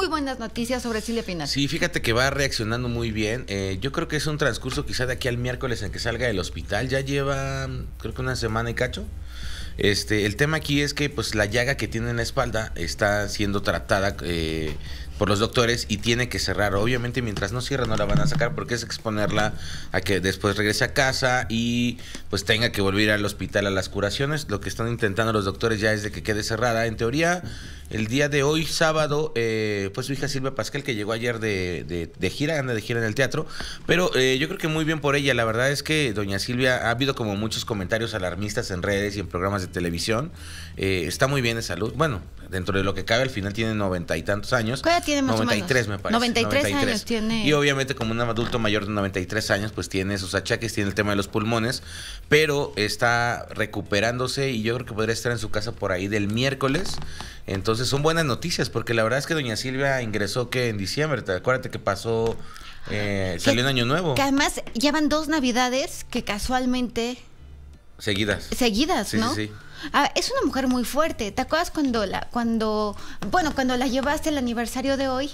muy buenas noticias sobre Silvia Pinal. Sí, fíjate que va reaccionando muy bien. Eh, yo creo que es un transcurso quizá de aquí al miércoles en que salga del hospital. Ya lleva, creo que una semana y cacho. Este, el tema aquí es que pues la llaga que tiene en la espalda está siendo tratada eh, por los doctores y tiene que cerrar. Obviamente mientras no cierra no la van a sacar porque es exponerla a que después regrese a casa y pues tenga que volver al hospital a las curaciones. Lo que están intentando los doctores ya es de que quede cerrada. En teoría el día de hoy, sábado, eh, pues su hija Silvia Pascal, que llegó ayer de, de, gira, anda de gira en el teatro, pero eh, yo creo que muy bien por ella. La verdad es que doña Silvia ha habido como muchos comentarios alarmistas en redes y en programas de televisión. Eh, está muy bien de salud. Bueno, dentro de lo que cabe, al final tiene noventa y tantos años. tiene más 93, me parece. 93, años tiene. Y obviamente, como un adulto mayor de 93 años, pues tiene sus achaques, tiene el tema de los pulmones, pero está recuperándose y yo creo que podría estar en su casa por ahí del miércoles. Entonces, pues, son buenas noticias, porque la verdad es que doña Silvia ingresó que en diciembre, te acuérdate que pasó, eh, salió un año nuevo. Que además llevan dos navidades que casualmente... Seguidas. Seguidas, ¿no? Sí, sí. Ah, es una mujer muy fuerte. ¿Te acuerdas cuando la, cuando, bueno, cuando la llevaste el aniversario de hoy,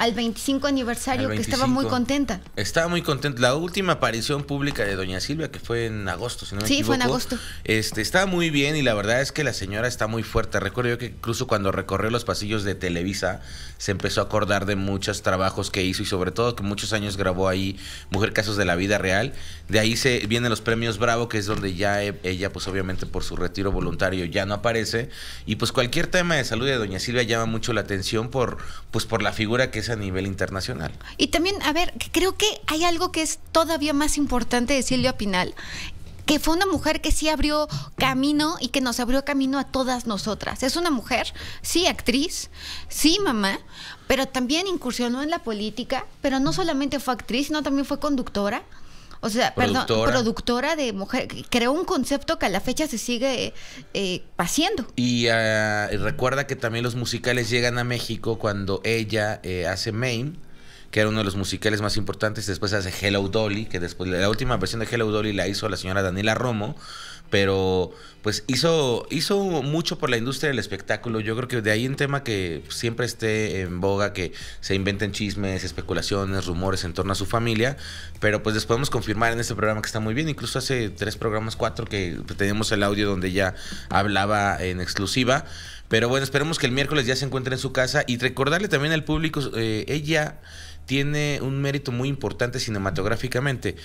al 25 aniversario, que estaba muy contenta. Estaba muy contenta. La última aparición pública de Doña Silvia, que fue en agosto, si no sí, Sí, fue en agosto. Este, estaba muy bien y la verdad es que la señora está muy fuerte. Recuerdo yo que incluso cuando recorrió los pasillos de Televisa, se empezó a acordar de muchos trabajos que hizo y sobre todo que muchos años grabó ahí Mujer Casos de la Vida Real. De ahí se vienen los premios Bravo, que es donde ya e, ella, pues obviamente por su retiro voluntario ya no aparece. Y pues cualquier tema de salud de Doña Silvia llama mucho la atención por, pues, por la figura que es a nivel internacional. Y también, a ver, creo que hay algo que es todavía más importante de Silvia Pinal, que fue una mujer que sí abrió camino y que nos abrió camino a todas nosotras. Es una mujer, sí actriz, sí mamá, pero también incursionó en la política, pero no solamente fue actriz, sino también fue conductora. O sea, productora. perdón, productora de mujer. Creó un concepto que a la fecha se sigue eh, haciendo. Ah, y recuerda que también los musicales llegan a México cuando ella eh, hace Maine que era uno de los musicales más importantes. Después hace Hello Dolly, que después la última versión de Hello Dolly la hizo la señora Daniela Romo, pero pues hizo, hizo mucho por la industria del espectáculo. Yo creo que de ahí un tema que siempre esté en boga, que se inventen chismes, especulaciones, rumores en torno a su familia, pero pues les podemos confirmar en este programa que está muy bien. Incluso hace tres programas, cuatro, que tenemos el audio donde ya hablaba en exclusiva. Pero bueno, esperemos que el miércoles ya se encuentre en su casa y recordarle también al público, eh, ella tiene un mérito muy importante cinematográficamente.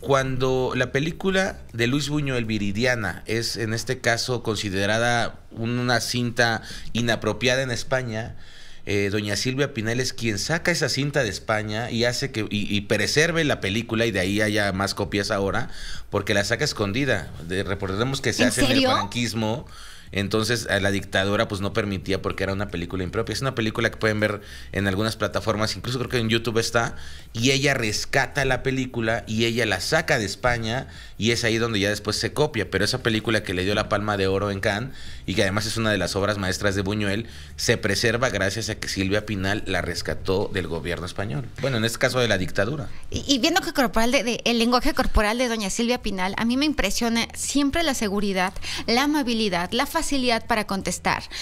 Cuando la película de Luis Buñuel Viridiana es en este caso considerada una cinta inapropiada en España, eh, doña Silvia Pinel es quien saca esa cinta de España y hace que y, preserve la película y de ahí haya más copias ahora porque la saca escondida. De, recordemos que se hace en el franquismo entonces la dictadura pues no permitía porque era una película impropia. Es una película que pueden ver en algunas plataformas, incluso creo que en YouTube está. Y ella rescata la película y ella la saca de España y es ahí donde ya después se copia. Pero esa película que le dio la palma de oro en Cannes y que además es una de las obras maestras de Buñuel, se preserva gracias a que Silvia Pinal la rescató del gobierno español. Bueno, en este caso de la dictadura. Y, viendo que corporal el lenguaje corporal de doña Silvia Pinal, a mí me impresiona siempre la seguridad, la amabilidad, la facilidad facilidad para contestar.